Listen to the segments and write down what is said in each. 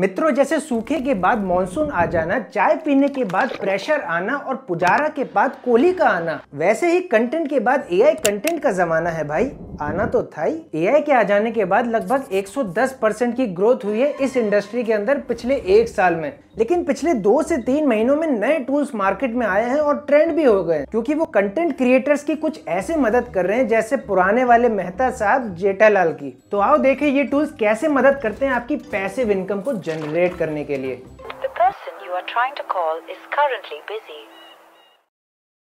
मित्रों जैसे सूखे के बाद मॉनसून आ जाना चाय पीने के बाद प्रेशर आना और पुजारा के बाद कोहली का आना वैसे ही कंटेंट के बाद एआई कंटेंट का जमाना है भाई आना तो था ही एआई के आ जाने के बाद लगभग 110 परसेंट की ग्रोथ हुई है इस इंडस्ट्री के अंदर पिछले एक साल में लेकिन पिछले दो से तीन महीनों में नए टूल्स मार्केट में आए हैं और ट्रेंड भी हो गए हैं क्योंकि वो कंटेंट क्रिएटर्स की कुछ ऐसे मदद कर रहे हैं जैसे पुराने वाले मेहता साहब जेठालाल की तो आओ देखें ये टूल्स कैसे मदद करते हैं आपकी पैसे इनकम को जनरेट करने के लिए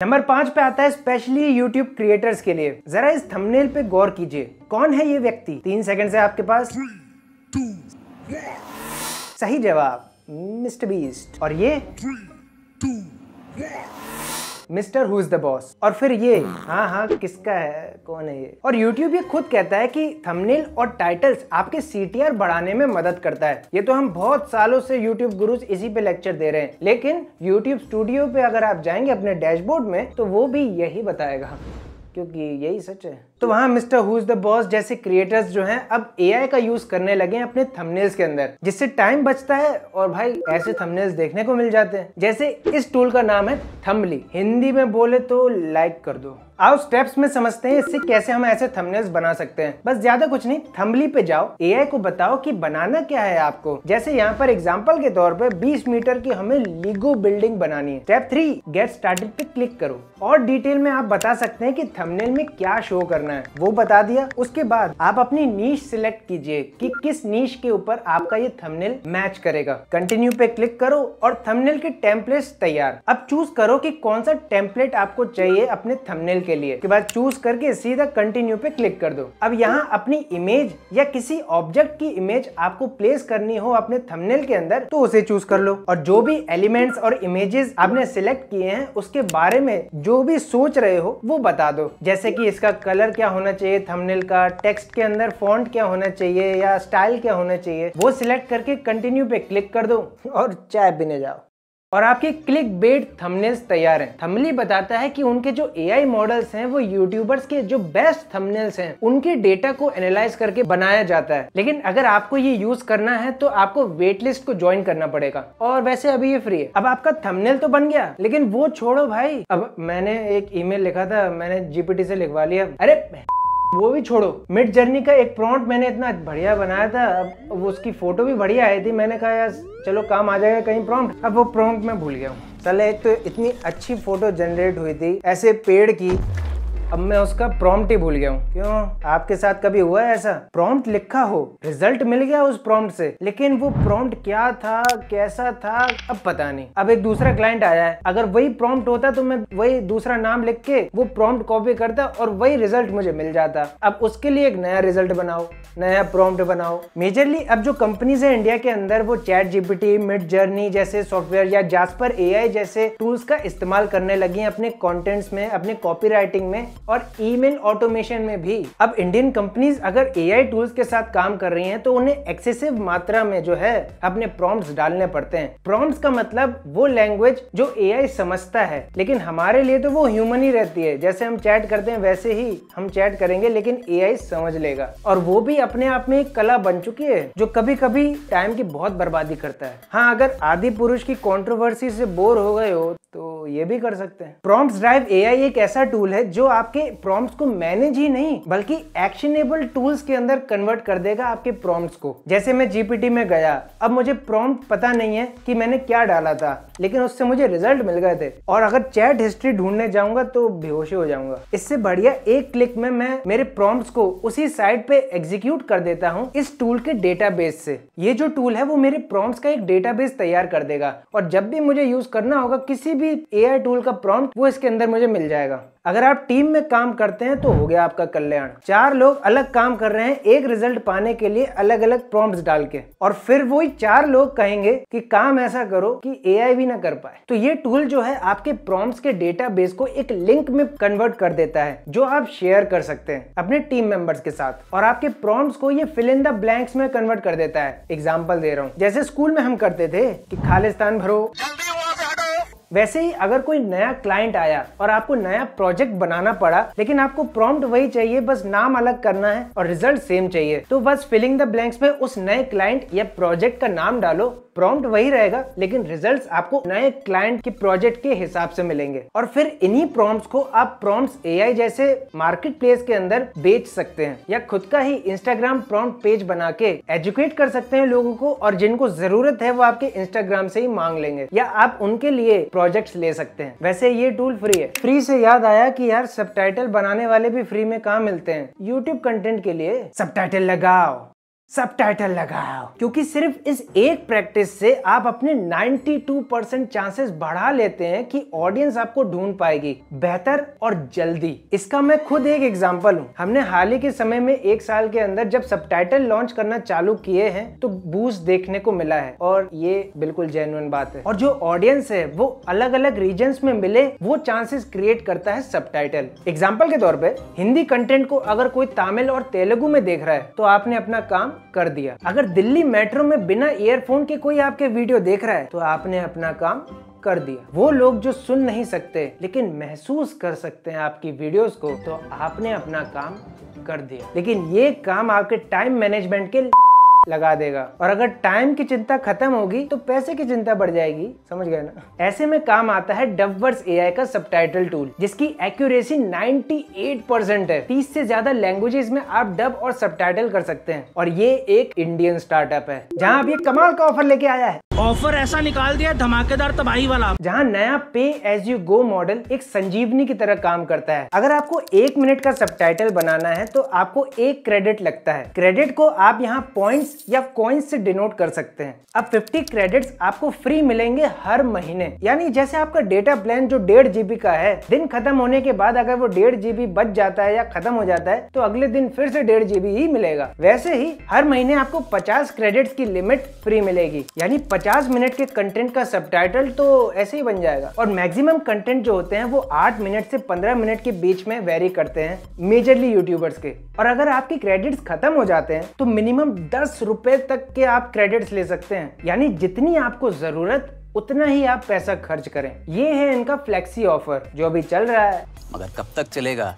नंबर पाँच पे आता है स्पेशली यूट्यूब क्रिएटर्स के लिए जरा इस थंबनेल पे गौर कीजिए कौन है ये व्यक्ति तीन सेकंड से आपके पास सही जवाब मिस्टर बीस्ट और ये मिस्टर हुज द बॉस और फिर ये हाँ हाँ किसका है कौन है ये और यूट्यूब ये खुद कहता है कि थंबनेल और टाइटल्स आपके सी बढ़ाने में मदद करता है ये तो हम बहुत सालों से यूट्यूब गुरुज इसी पे लेक्चर दे रहे हैं लेकिन यूट्यूब स्टूडियो पे अगर आप जाएंगे अपने डैशबोर्ड में तो वो भी यही बताएगा क्योंकि यही सच है तो वहाँ मिस्टर हुज द बॉस जैसे क्रिएटर्स जो हैं अब एआई का यूज करने लगे हैं अपने थंबनेल्स के अंदर जिससे टाइम बचता है और भाई ऐसे थंबनेल्स देखने को मिल जाते हैं जैसे इस टूल का नाम है थम्बली हिंदी में बोले तो लाइक कर दो आओ स्टेप्स में समझते हैं इससे कैसे हम ऐसे थंबनेल्स बना सकते हैं बस ज्यादा कुछ नहीं थंबली पे जाओ एआई को बताओ कि बनाना क्या है आपको जैसे यहाँ पर एग्जांपल के तौर पे 20 मीटर की हमें लीगो बिल्डिंग बनानी है स्टेप थ्री गेट स्टार्टेड पे क्लिक करो और डिटेल में आप बता सकते हैं कि थंबनेल में क्या शो करना करना है वो बता दिया उसके बाद आप अपनी नीच सिलेक्ट कीजिए कि किस नीच के ऊपर आपका ये थंबनेल मैच करेगा कंटिन्यू पे क्लिक करो और थंबनेल के टेम्पलेट तैयार अब चूज करो कि कौन सा टेम्पलेट आपको चाहिए अपने थंबनेल के लिए के बाद चूज करके सीधा कंटिन्यू पे क्लिक कर दो अब यहाँ अपनी इमेज या किसी ऑब्जेक्ट की इमेज आपको प्लेस करनी हो अपने थंबनेल के अंदर तो उसे चूज कर लो और जो भी एलिमेंट्स और इमेजेस आपने सिलेक्ट किए हैं उसके बारे में जो भी सोच रहे हो वो बता दो जैसे कि इसका कलर क्या होना चाहिए थंबनेल का टेक्स्ट के अंदर फॉन्ट क्या होना चाहिए या स्टाइल क्या होना चाहिए वो सिलेक्ट करके कंटिन्यू पे क्लिक कर दो और चाय पीने जाओ और आपके क्लिक बेट थंबनेल्स तैयार हैं थमली बताता है कि उनके जो एआई मॉडल्स हैं वो यूट्यूबर्स के जो बेस्ट थंबनेल्स हैं उनके डेटा को एनालाइज करके बनाया जाता है लेकिन अगर आपको ये यूज करना है तो आपको वेट लिस्ट को ज्वाइन करना पड़ेगा और वैसे अभी ये फ्री है अब आपका थमनेल तो बन गया लेकिन वो छोड़ो भाई अब मैंने एक ईमेल लिखा था मैंने जीपीटी से लिखवा लिया अरे वो भी छोड़ो मिड जर्नी का एक प्रॉन्ट मैंने इतना बढ़िया बनाया था अब उसकी फोटो भी बढ़िया आई थी मैंने कहा यार चलो काम आ जाएगा कहीं प्रॉन्ट अब वो प्रॉन्ट मैं भूल गया हूँ चले तो इतनी अच्छी फोटो जनरेट हुई थी ऐसे पेड़ की अब मैं उसका प्रॉम्प्ट ही भूल गया हूँ क्यों आपके साथ कभी हुआ है ऐसा प्रॉम्प्ट लिखा हो रिजल्ट मिल गया उस प्रॉम्प्ट से लेकिन वो प्रॉम्प्ट क्या था कैसा था अब पता नहीं अब एक दूसरा क्लाइंट आया है अगर वही प्रॉम्प्ट होता तो मैं वही दूसरा नाम लिख के वो प्रॉम्प्ट कॉपी करता और वही रिजल्ट मुझे मिल जाता अब उसके लिए एक नया रिजल्ट बनाओ नया प्रॉम्प्ट बनाओ मेजरली अब जो कंपनीज है इंडिया के अंदर वो चैट जीपीटी मिड जर्नी जैसे सॉफ्टवेयर या जास्पर एआई जैसे टूल्स का इस्तेमाल करने लगी अपने कंटेंट्स में अपने राइटिंग में और ईमेल ऑटोमेशन में भी अब इंडियन कंपनीज अगर एआई टूल्स के साथ काम कर रही हैं तो उन्हें एक्सेसिव मात्रा में जो है अपने प्रॉम्प्ट्स डालने पड़ते हैं प्रॉम्प्ट्स का मतलब वो लैंग्वेज जो एआई समझता है लेकिन हमारे लिए तो वो ह्यूमन ही रहती है जैसे हम चैट करते हैं वैसे ही हम चैट करेंगे लेकिन एआई समझ लेगा और वो भी अपने आप में एक कला बन चुकी है जो कभी कभी टाइम की बहुत बर्बादी करता है हाँ अगर आदि पुरुष की कॉन्ट्रोवर्सी से बोर हो गए हो तो ये भी कर सकते हैं प्रॉम्प्ट्स ड्राइव एआई एक ऐसा टूल है जो आप आपके प्रॉम्प्ट को मैनेज ही नहीं बल्कि एक्शनेबल टूल्स के अंदर कन्वर्ट कर देगा आपके प्रॉम्प्ट को जैसे मैं जीपीटी में गया अब मुझे प्रॉम्प्ट पता नहीं है कि मैंने क्या डाला था लेकिन उससे मुझे रिजल्ट मिल गए थे और अगर चैट हिस्ट्री ढूंढने जाऊंगा तो बेहोश हो जाऊंगा इससे बढ़िया एक क्लिक में मैं मेरे प्रॉम्प्ट को उसी साइट पे एग्जीक्यूट कर देता हूँ इस टूल के डेटाबेस से ये जो टूल है वो मेरे प्रॉम्प्ट का एक डेटाबेस तैयार कर देगा और जब भी मुझे यूज करना होगा किसी भी एआई टूल का प्रॉम्प्ट वो इसके अंदर मुझे मिल जाएगा अगर आप टीम में में काम करते हैं तो हो गया आपका कल्याण चार लोग अलग काम कर रहे हैं एक रिजल्ट पाने के लिए अलग अलग प्रॉम्प्ट्स डाल के और फिर वो चार लोग कहेंगे कि काम ऐसा करो कि एआई भी ना कर पाए तो ये टूल जो है आपके प्रॉम्प्ट्स के डेटाबेस को एक लिंक में कन्वर्ट कर देता है जो आप शेयर कर सकते हैं अपने टीम मेंबर्स के साथ और आपके प्रॉम्प्ट्स को ये फिल इन द ब्लैंक्स में कन्वर्ट कर देता है एग्जाम्पल दे रहा हूँ जैसे स्कूल में हम करते थे कि खालिस्तान भरो वैसे ही अगर कोई नया क्लाइंट आया और आपको नया प्रोजेक्ट बनाना पड़ा लेकिन आपको प्रॉम्प्ट वही चाहिए बस नाम अलग करना है और रिजल्ट सेम चाहिए तो बस फिलिंग द ब्लैंक्स में उस नए क्लाइंट या प्रोजेक्ट का नाम डालो प्रॉम्प्ट वही रहेगा लेकिन रिजल्ट्स आपको नए क्लाइंट के प्रोजेक्ट के हिसाब से मिलेंगे और फिर इन्हीं प्रॉम्प्ट्स को आप प्रॉम्प्ट्स एआई जैसे मार्केट प्लेस के अंदर बेच सकते हैं या खुद का ही इंस्टाग्राम प्रॉम्प्ट पेज बना के एजुकेट कर सकते हैं लोगों को और जिनको जरूरत है वो आपके इंस्टाग्राम से ही मांग लेंगे या आप उनके लिए प्रोजेक्ट्स ले सकते हैं वैसे ये टूल फ्री है फ्री से याद आया कि यार सब बनाने वाले भी फ्री में कहा मिलते हैं यूट्यूब कंटेंट के लिए सब लगाओ सब टाइटल लगाओ क्योंकि सिर्फ इस एक प्रैक्टिस से आप अपने 92 परसेंट चांसेस बढ़ा लेते हैं कि ऑडियंस आपको ढूंढ पाएगी बेहतर और जल्दी इसका मैं खुद एक एग्जांपल हूँ हमने हाल ही के समय में एक साल के अंदर जब सब लॉन्च करना चालू किए हैं तो बूस्ट देखने को मिला है और ये बिल्कुल जेनुअन बात है और जो ऑडियंस है वो अलग अलग रीजन में मिले वो चांसेस क्रिएट करता है सब टाइटल एग्जाम्पल के तौर पर हिंदी कंटेंट को अगर कोई तमिल और तेलुगु में देख रहा है तो आपने अपना काम कर दिया अगर दिल्ली मेट्रो में बिना ईयरफोन के कोई आपके वीडियो देख रहा है तो आपने अपना काम कर दिया वो लोग जो सुन नहीं सकते लेकिन महसूस कर सकते हैं आपकी वीडियोस को तो आपने अपना काम कर दिया लेकिन ये काम आपके टाइम मैनेजमेंट के लगा देगा और अगर टाइम की चिंता खत्म होगी तो पैसे की चिंता बढ़ जाएगी समझ गए ना ऐसे में काम आता है डबवर्स ए का सब टूल जिसकी एक्यूरेसी 98% है तीस से ज्यादा लैंग्वेजेस में आप डब और सब कर सकते हैं और ये एक इंडियन स्टार्टअप है जहाँ अब ये कमाल का ऑफर लेके आया है ऑफर ऐसा निकाल दिया धमाकेदार तबाही वाला जहाँ नया पे एज यू गो मॉडल एक संजीवनी की तरह काम करता है अगर आपको एक मिनट का सब बनाना है तो आपको एक क्रेडिट लगता है क्रेडिट को आप यहाँ पॉइंट या कॉइन्स से डिनोट कर सकते हैं अब 50 क्रेडिट्स आपको फ्री मिलेंगे हर महीने यानी जैसे आपका डेटा प्लान जो डेढ़ जीबी का है दिन खत्म होने के बाद अगर वो डेढ़ जीबी बच जाता है या खत्म हो जाता है तो अगले दिन फिर से डेढ़ जीबी ही मिलेगा वैसे ही हर महीने आपको पचास क्रेडिट की लिमिट फ्री मिलेगी यानी पचास मिनट के कंटेंट का सब तो ऐसे ही बन जाएगा और मैक्सिमम कंटेंट जो होते हैं वो आठ मिनट से पंद्रह मिनट के बीच में वेरी करते हैं मेजरली यूट्यूबर्स के और अगर आपके क्रेडिट्स खत्म हो जाते हैं तो मिनिमम दस रुपए तक के आप क्रेडिट्स ले सकते हैं यानी जितनी आपको जरूरत उतना ही आप पैसा खर्च करें ये है इनका फ्लेक्सी ऑफर जो अभी चल रहा है मगर कब तक चलेगा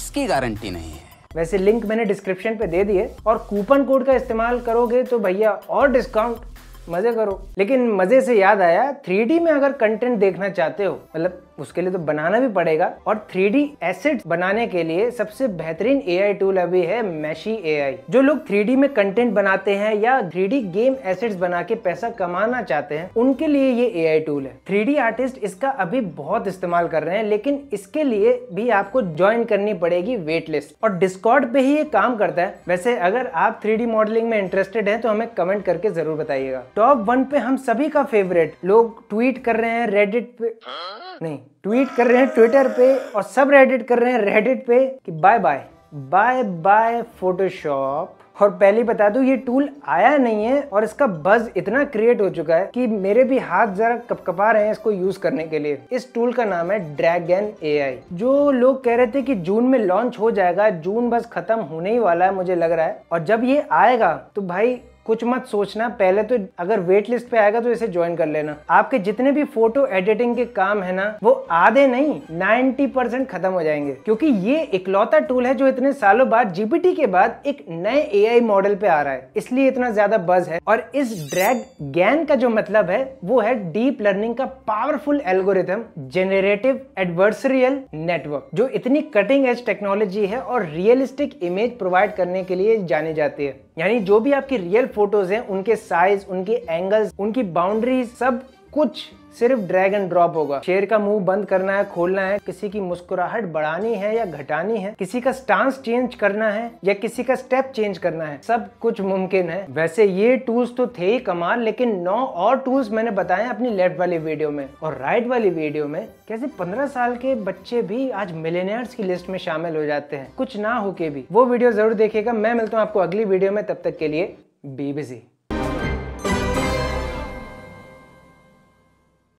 इसकी गारंटी नहीं है वैसे लिंक मैंने डिस्क्रिप्शन पे दे दिए और कूपन कोड का इस्तेमाल करोगे तो भैया और डिस्काउंट मजे करो लेकिन मजे से याद आया थ्री में अगर कंटेंट देखना चाहते हो मतलब उसके लिए तो बनाना भी पड़ेगा और थ्री डी एसेट बनाने के लिए सबसे बेहतरीन ए आई टूल अभी है मैशी ए आई जो लोग थ्री डी में कंटेंट बनाते हैं या थ्री डी गेम एसेट्स बना के पैसा कमाना चाहते हैं उनके लिए ये ए आई टूल है थ्री डी आर्टिस्ट इसका अभी बहुत इस्तेमाल कर रहे हैं लेकिन इसके लिए भी आपको ज्वाइन करनी पड़ेगी वेट लिस्ट और डिस्कॉर्ड पे ही ये काम करता है वैसे अगर आप थ्री मॉडलिंग में इंटरेस्टेड है तो हमें कमेंट करके जरूर बताइएगा टॉप वन पे हम सभी का फेवरेट लोग ट्वीट कर रहे हैं रेडिट पे हाँ? नहीं ट्वीट कर रहे हैं ट्विटर पे और सब रेडिट कर रहे हैं रेडिट पे कि bye bye bye bye Photoshop और पहले बता दू ये टूल आया नहीं है और इसका बज इतना क्रिएट हो चुका है कि मेरे भी हाथ जरा कपकपा रहे हैं इसको यूज करने के लिए इस टूल का नाम है ड्रैगन एआई जो लोग कह रहे थे कि जून में लॉन्च हो जाएगा जून बस खत्म होने ही वाला है मुझे लग रहा है और जब ये आएगा तो भाई कुछ मत सोचना पहले तो अगर वेट लिस्ट पे आएगा तो इसे ज्वाइन कर लेना आपके जितने भी फोटो एडिटिंग के काम है ना वो आधे नहीं 90 परसेंट खत्म हो जाएंगे क्योंकि ये इकलौता टूल है जो इतने सालों बाद जीपीटी के बाद एक नए एआई मॉडल पे आ रहा है इसलिए इतना ज्यादा बज है और इस ड्रैग गैन का जो मतलब है वो है डीप लर्निंग का powerful algorithm generative adversarial network जो इतनी कटिंग एज टेक्नोलॉजी है और रियलिस्टिक इमेज प्रोवाइड करने के लिए जानी जाती है यानी जो भी आपकी रियल फोटोज हैं उनके साइज उनके एंगल्स उनकी बाउंड्रीज सब कुछ सिर्फ ड्रैग एंड ड्रॉप होगा शेर का मुंह बंद करना है खोलना है किसी की मुस्कुराहट बढ़ानी है या घटानी है किसी का स्टांस चेंज करना है या किसी का स्टेप चेंज करना है सब कुछ मुमकिन है वैसे ये टूल्स तो थे ही कमाल लेकिन नौ और टूल्स मैंने बताए अपनी लेफ्ट वाली वीडियो में और राइट वाली वीडियो में कैसे पंद्रह साल के बच्चे भी आज मिलेनियर्स की लिस्ट में शामिल हो जाते हैं कुछ ना होके भी वो वीडियो जरूर देखेगा मैं मिलता हूँ आपको अगली वीडियो में तब तक के लिए be busy.